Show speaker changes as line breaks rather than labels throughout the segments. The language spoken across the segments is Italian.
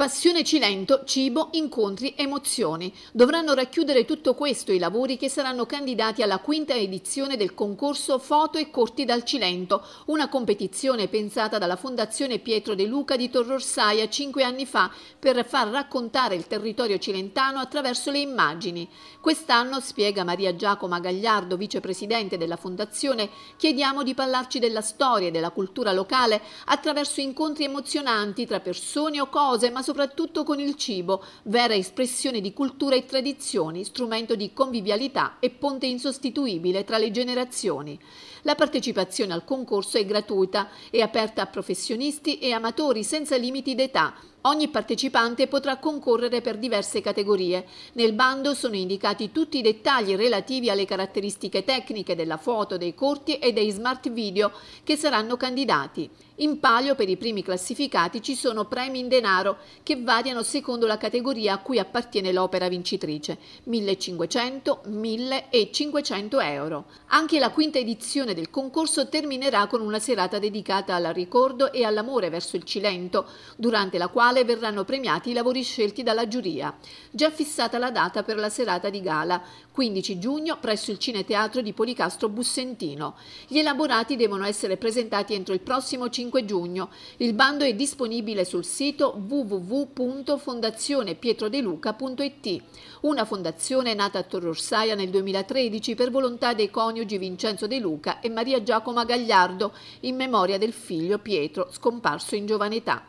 Passione Cilento, cibo, incontri, emozioni. Dovranno racchiudere tutto questo i lavori che saranno candidati alla quinta edizione del concorso Foto e Corti dal Cilento, una competizione pensata dalla Fondazione Pietro De Luca di Torrorsaia cinque anni fa per far raccontare il territorio cilentano attraverso le immagini. Quest'anno, spiega Maria Giacoma Gagliardo, vicepresidente della Fondazione, chiediamo di parlarci della storia e della cultura locale attraverso incontri emozionanti tra persone o cose, ma soprattutto soprattutto con il cibo, vera espressione di cultura e tradizioni, strumento di convivialità e ponte insostituibile tra le generazioni. La partecipazione al concorso è gratuita e aperta a professionisti e amatori senza limiti d'età, Ogni partecipante potrà concorrere per diverse categorie. Nel bando sono indicati tutti i dettagli relativi alle caratteristiche tecniche della foto, dei corti e dei smart video che saranno candidati. In palio per i primi classificati ci sono premi in denaro che variano secondo la categoria a cui appartiene l'opera vincitrice, 1500, 1000 e 500 euro. Anche la quinta edizione del concorso terminerà con una serata dedicata al ricordo e all'amore verso il Cilento, durante la quale verranno premiati i lavori scelti dalla giuria. Già fissata la data per la serata di gala, 15 giugno presso il Cineteatro di Policastro Bussentino. Gli elaborati devono essere presentati entro il prossimo 5 giugno. Il bando è disponibile sul sito www www.fondazionepietrodeluca.it, una fondazione nata a Torrorsaia nel 2013 per volontà dei coniugi Vincenzo De Luca e Maria Giacoma Gagliardo, in memoria del figlio Pietro, scomparso in giovane età.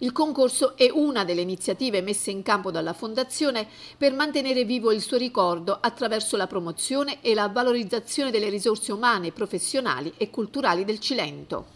Il concorso è una delle iniziative messe in campo dalla Fondazione per mantenere vivo il suo ricordo attraverso la promozione e la valorizzazione delle risorse umane, professionali e culturali del Cilento.